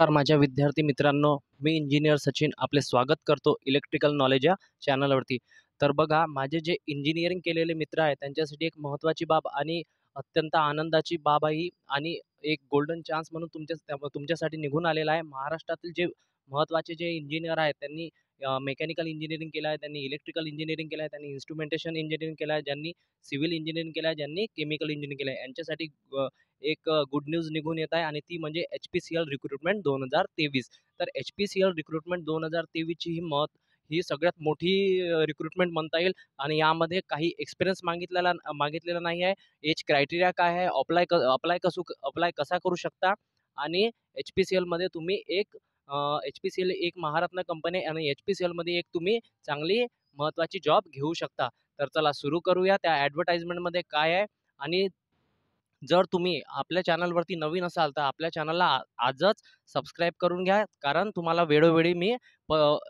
नमस्कार माझ्या विद्यार्थी मित्रांनो मी इंजिनियर सचिन आपले स्वागत करतो इलेक्ट्रिकल नॉलेज या चॅनलवरती तर बघा माझे जे इंजिनिअरिंग केलेले मित्र आहेत त्यांच्यासाठी एक महत्त्वाची बाब आणि अत्यंत आनंदाची बाब आहे आणि एक गोल्डन चान्स म्हणून तुमच्या तुमच्यासाठी निघून आलेला आहे महाराष्ट्रातील जे महत्त्वाचे जे इंजिनियर आहेत त्यांनी मेकॅनिकल इंजिनिअरिंग केलं आहे त्यांनी इलेक्ट्रिकल इंजिनिअरिंग केलं आहे त्यांनी इन्स्ट्रुमेंटेशन इंजिनिअरिंग केलं आहे ज्यांनी सिव्हिल इंजिनिअरिंग केलं आहे ज्यांनी केमिकल इंजिनिअरिंग केलं आहे यांच्यासाठी एक गुड न्यूज निघून येत आहे आणि ती म्हणजे H P C L recruitment दोन हजार तेवीस तर H P C L recruitment दोन हजार तेवीसची ही मत ही सगळ्यात मोठी रिक्रुटमेंट म्हणता येईल आणि यामध्ये काही एक्सपिरियन्स मागितलेला मागितलेला नाही आहे एज क्रायटेरिया काय आहे अप्लाय क अप्लाय कसू अप्लाय कसा करू शकता आणि एच पी सी एलमध्ये तुम्ही एक एच पी सी एल एक महारत्न कंपनी आणि एच पी सी एलमध्ये एक तुम्ही चांगली महत्त्वाची जॉब घेऊ शकता तर चला सुरू करूया त्या ॲडव्हर्टाइजमेंटमध्ये काय आहे आणि जर तुम्ही आपल्या चॅनलवरती नवीन असाल तर आपल्या चॅनलला आजच सबस्क्राईब करून घ्या कारण तुम्हाला वेळोवेळी मी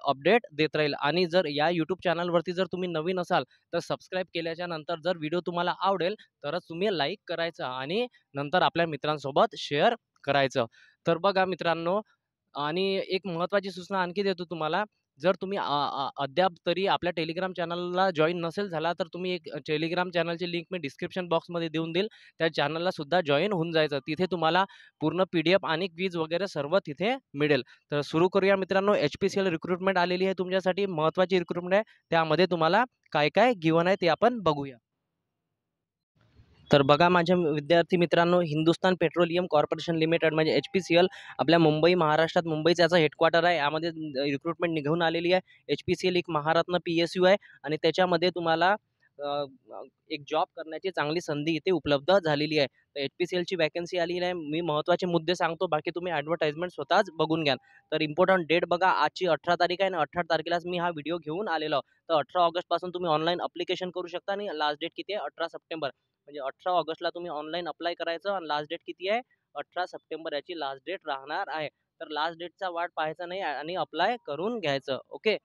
अपडेट देत राहील आणि जर या यूट्यूब चॅनलवरती जर तुम्ही नवीन असाल तर सबस्क्राईब केल्याच्या नंतर जर व्हिडिओ तुम्हाला आवडेल तरच तुम्ही लाईक करायचं आणि नंतर आपल्या मित्रांसोबत शेअर करायचं तर बघा मित्रांनो आणि एक महत्त्वाची सूचना आणखी देतो तुम्हाला जर तुम्ही अद्याप तरी आपल्या टेलिग्राम चॅनलला जॉईन नसेल झाला तर तुम्ही एक टेलिग्राम चॅनलची लिंक मी डिस्क्रिप्शन बॉक्समध्ये देऊन देईल त्या चॅनलला सुद्धा जॉईन होऊन जायचं तिथे तुम्हाला पूर्ण पी डी एफ आणि वीज वगैरे सर्व तिथे मिळेल तर सुरू करूया मित्रांनो H P C L recruitment आलेली आहे तुमच्यासाठी महत्त्वाची रिक्रुटमेंट आहे त्यामध्ये तुम्हाला काय काय गिवन आहे ते आपण बघूया तर बघा माझ्या विद्यार्थी मित्रांनो हिंदुस्तान पेट्रोलियम कॉर्पोरेशन लिमिटेड म्हणजे एच पी सी एल आपल्या मुंबई महाराष्ट्रात मुंबईचं याचा हेडक्वार्टर आहे यामध्ये रिक्रुटमेंट निघून आलेली आहे एच पी सी एल एक महारत्न पी एस यू आहे आणि त्याच्यामध्ये तुम्हाला एक जॉब करण्याची चांगली संधी इथे उपलब्ध झालेली आहे तर एच पी सी एलची वॅकन्सी आली आहे मी महत्त्वाचे मुद्दे सांगतो बाकी तुम्ही ॲडव्हर्टाइजमेंट स्वतःच बघून घ्याल तर इम्पॉर्टंट डेट बघा आजची अठरा तारीख आहे आणि अठरा तारखेलाच मी हा व्हिडिओ घेऊन आलेलो तर अठरा ऑगस्टपासून तुम्ही ऑनलाईन अप्लिकेशन करू शकता आणि लास्ट डेट किती आहे अठरा सप्टेंबर म्हणजे अठरा ऑगस्टला तुम्ही ऑनलाईन अप्लाय करायचं आणि लास्ट डेट किती आहे अठरा सप्टेंबर याची लास्ट डेट राहणार आहे तर लास्ट डेटचा वाट पाहायचा नाही आणि अप्लाय करून घ्यायचं ओके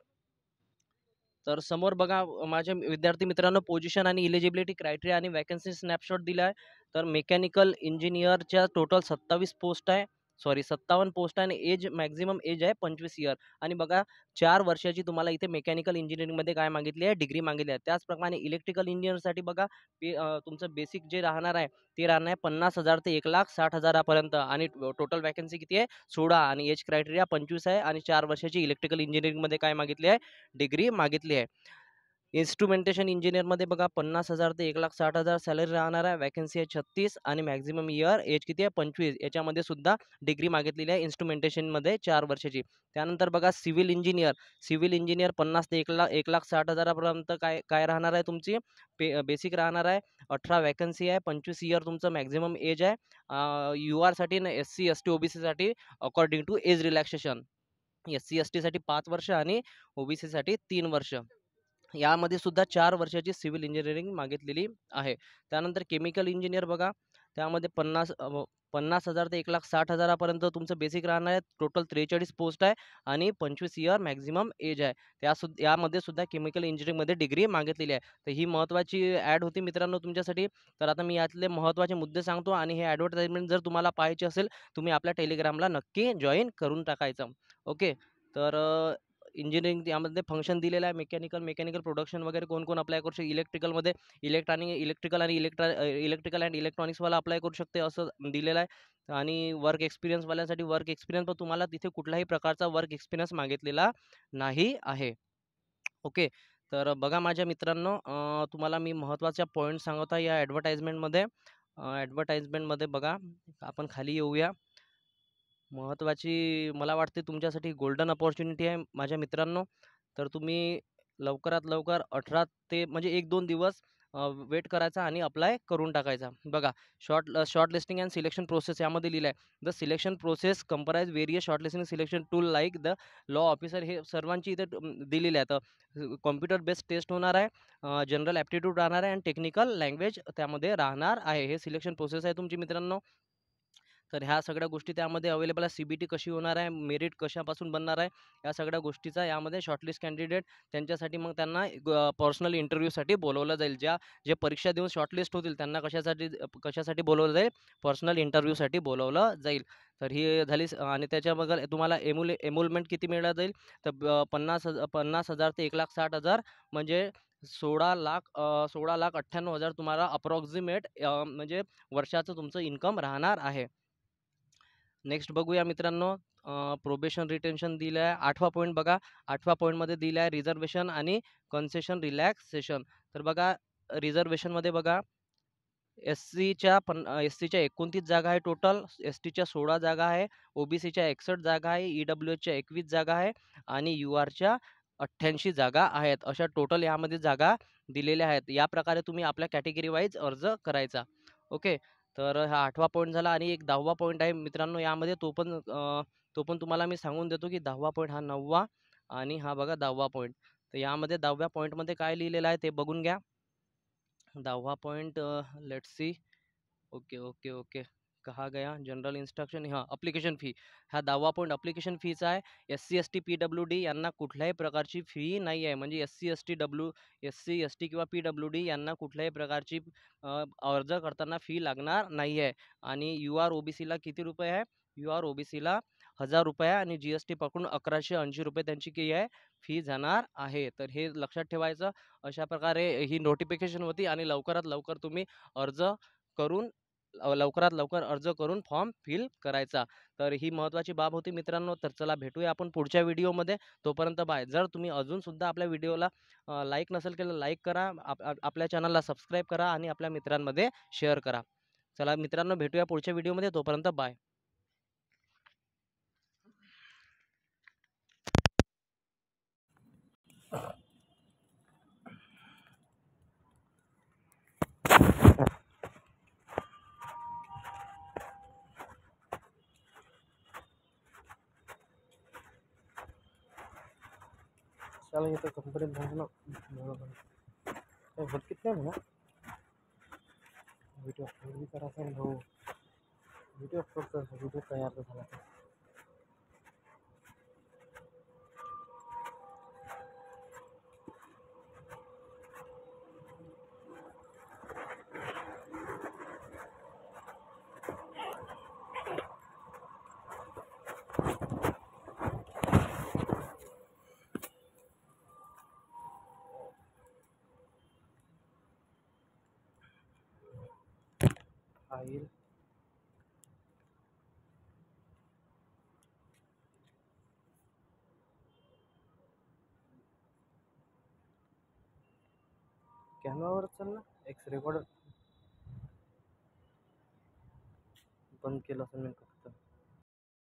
तर समोर बघा माझ्या विद्यार्थी मित्रांनो पोझिशन आणि इलिजिबिलिटी क्रायटेरिया आणि वॅकन्सी स्नॅपशॉट दिला आहे तर मेकॅनिकल इंजिनियरच्या टोटल सत्तावीस पोस्ट आहे सॉरी सत्तावन्न पोस्ट आणि एज मॅक्झिमम एज आहे पंचवीस इयर आणि बघा चार वर्षाची तुम्हाला इथे मेकॅनिकल इंजिनिअरिंगमध्ये काय मागितली आहे डिग्री मागितली आहे त्याचप्रमाणे इलेक्ट्रिकल इंजिनिअरसाठी बघा तुमचं बेसिक जे राहणार आहे ते राहणार आहे पन्नास हजार ते एक लाख साठ हजारापर्यंत आणि टोटल वॅकन्सी किती आहे सोळा आणि एज क्रायटेरिया पंचवीस आहे आणि चार वर्षाची इलेक्ट्रिकल इंजिनिअरिंगमध्ये काय मागितली आहे डिग्री मागितली आहे इन्स्ट्रुमेंटेशन इंजिनियरमध्ये बघा पन्नास हजार ते एक लाख साठ हजार सॅलरी राहणार आहे वॅकन्सी आहे छत्तीस आणि मॅक्झिमम इयर एज किती आहे पंचवीस याच्यामध्ये सुद्धा डिग्री मागितलेली आहे इन्स्ट्रुमेंटेशनमध्ये चार वर्षाची त्यानंतर बघा सिव्हिल इंजिनियर सिव्हिल इंजिनियर पन्नास ते एक लाख एक लाख साठ हजारापर्यंत काय काय राहणार आहे तुमची पे बेसिक राहणार आहे अठरा वॅकन्सी आहे पंचवीस इयर तुमचं मॅक्झिमम एज आहे यू आरसाठी ना एस सी एस टी ओबीसीसाठी according to age relaxation S C S टीसाठी पाच वर्ष आणि ओबीसीसाठी तीन वर्ष यामध्ये सुद्धा चार वर्षाची सिव्हिल इंजिनिअरिंग मागितलेली आहे त्यानंतर केमिकल इंजिनियर बघा त्यामध्ये पन्नास पन्नास हजार ते एक लाख साठ हजारापर्यंत तुमचं बेसिक राहणार आहे टोटल त्रेचाळीस पोस्ट आहे आणि पंचवीस इयर मॅक्झिमम एज आहे त्या यामध्ये सुद्धा केमिकल इंजिनिअरिंगमध्ये डिग्री मागितलेली आहे तर ही महत्त्वाची ॲड होती मित्रांनो तुमच्यासाठी तर आता मी यातले महत्त्वाचे मुद्दे सांगतो आणि हे ॲडव्हर्टाईजमेंट जर तुम्हाला पाहायची असेल तुम्ही आपल्या टेलिग्रामला नक्की जॉईन करून टाकायचं ओके तर इंजिनिअरिंग यामध्ये फंक्शन दिलेलं आहे मेकॅनिकल मेकॅनिकल प्रोडक्शन वगैरे कोण कोण अप्लाय करू शकते इलेक्ट्रिकलमध्ये इलेक्ट्रॉनिक इलेक्ट्रिकल आणि इलेक्ट्रा इलेक्ट्रिकल अँड इलेक्ट्रॉनिक्सवाला अप्लाय करू शकते असं दिलेलं आहे आणि वर्क एक्सपिरियन्सवाल्यांसाठी वर्क एक्सपिरियन्स पण तुम्हाला तिथे कुठलाही प्रकारचा वर्क एक्सपिरियन्स मागितलेला नाही आहे ओके तर बघा माझ्या मित्रांनो तुम्हाला मी महत्त्वाच्या पॉईंट सांगत आहे या ॲडव्हर्टाईजमेंटमध्ये ॲडव्हर्टाईजमेंटमध्ये बघा आपण खाली येऊया महत्त्वाची मला वाटते तुमच्यासाठी गोल्डन अपॉर्च्युनिटी आहे माझ्या मित्रांनो तर तुम्ही लवकरात लवकर अठरा ते म्हणजे एक दोन दिवस वेट करायचा आणि अप्लाय करून टाकायचा बघा short short listing and selection process यामध्ये लिहिलं आहे the selection process comprise various short listing selection tool like the law officer हे सर्वांची इथे दिलेली आहे तर कॉम्प्युटर बेस्ड टेस्ट होणार आहे जनरल ॲप्टिट्यूड राहणार आहे अँड टेक्निकल लँग्वेज त्यामध्ये राहणार आहे हे सिलेक्शन प्रोसेस आहे तुमची मित्रांनो तर ह्या सगळ्या गोष्टी त्यामध्ये अवेलेबल आहे सी बी टी कशी होणार आहे मेरिट कशापासून बनणार आहे या सगळ्या गोष्टीचा यामध्ये शॉर्टलिस्ट कॅन्डिडेट त्यांच्यासाठी मग त्यांना पर्सनल इंटरव्ह्यूसाठी बोलवलं जाईल ज्या जे परीक्षा देऊन शॉर्टलिस्ट होतील त्यांना कशासाठी कशासाठी बोलवलं जाईल पर्सनल इंटरव्ह्यूसाठी बोलवलं जाईल तर ही झाली आणि त्याच्याबद्दल तुम्हाला एम्युले एम्युलमेंट किती मिळलं जाईल तर पन्नास हजार पन्नास हजार ते एक लाख साठ हजार म्हणजे सोळा लाख सोळा लाख अठ्ठ्याण्णव हजार तुम्हाला अप्रॉक्झिमेट म्हणजे वर्षाचं तुमचं इन्कम राहणार आहे नेक्स्ट बघूया मित्रांनो प्रोबेशन रिटेन्शन दिलं आहे आठवा पॉईंट बघा आठवा पॉईंटमध्ये दिलं आहे रिझर्वेशन आणि कन्सेशन रिलॅक्सेशन तर बघा रिझर्वेशनमध्ये बघा एस सीच्या पन एस सीच्या एकोणतीस जागा आहे टोटल एस टीच्या सोळा जागा आहे ओबीसीच्या एकसष्ट जागा आहे ई e डब्ल्यू एचच्या एकवीस जागा आहे आणि यू आरच्या अठ्ठ्याऐंशी जागा आहेत अशा टोटल यामध्ये जागा दिलेल्या आहेत या प्रकारे तुम्ही आपल्या कॅटेगरी वाईज अर्ज करायचा ओके तर हा आठवा पॉईंट झाला आणि एक दहावा पॉईंट आहे मित्रांनो यामध्ये तो पण तो पण तुम्हाला मी सांगून देतो की दहावा पॉईंट हा नववा आणि हा बघा दहावा पॉईंट तर यामध्ये दहाव्या पॉईंटमध्ये काय लिहिलेलं आहे ते बघून घ्या दहावा point let see okay okay okay कहा गया जनरल इन्स्ट्रक्शन हां अप्लिकेशन फी हा दावा पॉईंट अप्लिकेशन फीचा आहे S C S T P W D यांना कुठल्याही प्रकारची फी नाही आहे म्हणजे S C S T W S C S T किंवा पी डब्ल्यू डी यांना कुठल्याही प्रकारची अर्ज करताना फी लागणार नाही आहे आणि यू आर ओ बी सीला किती रुपये आहे यू आर ओ बी सीला हजार रुपये आणि जी एस टी पकडून अकराशे ऐंशी रुपये त्यांची की आहे फी जाणार आहे तर हे लक्षात ठेवायचं अशा प्रकारे ही नोटिफिकेशन होती आणि लवकरात लवकर तुम्ही अर्ज करून लवकरात लवकर अर्ज करून फॉर्म फिल करायचा तर ही महत्त्वाची बाब होती मित्रांनो तर चला भेटूया आपण पुढच्या व्हिडिओमध्ये तोपर्यंत बाय जर तुम्ही अजूनसुद्धा आपल्या व्हिडिओला लाईक नसेल केलं लाईक करा आपल्या चॅनलला सबस्क्राईब करा आणि आपल्या मित्रांमध्ये शेअर करा चला मित्रांनो भेटूया पुढच्या व्हिडिओमध्ये तोपर्यंत बाय त्याला कंपनी कंपनीत भांडणं काय भटकीत म्हणा व्हिडिओ अपलोड बी हो व्हिडिओ अपलोड व्हिडिओ तयार फाइल वर चल ना एक्स रेकॉर्डर बंद के लिए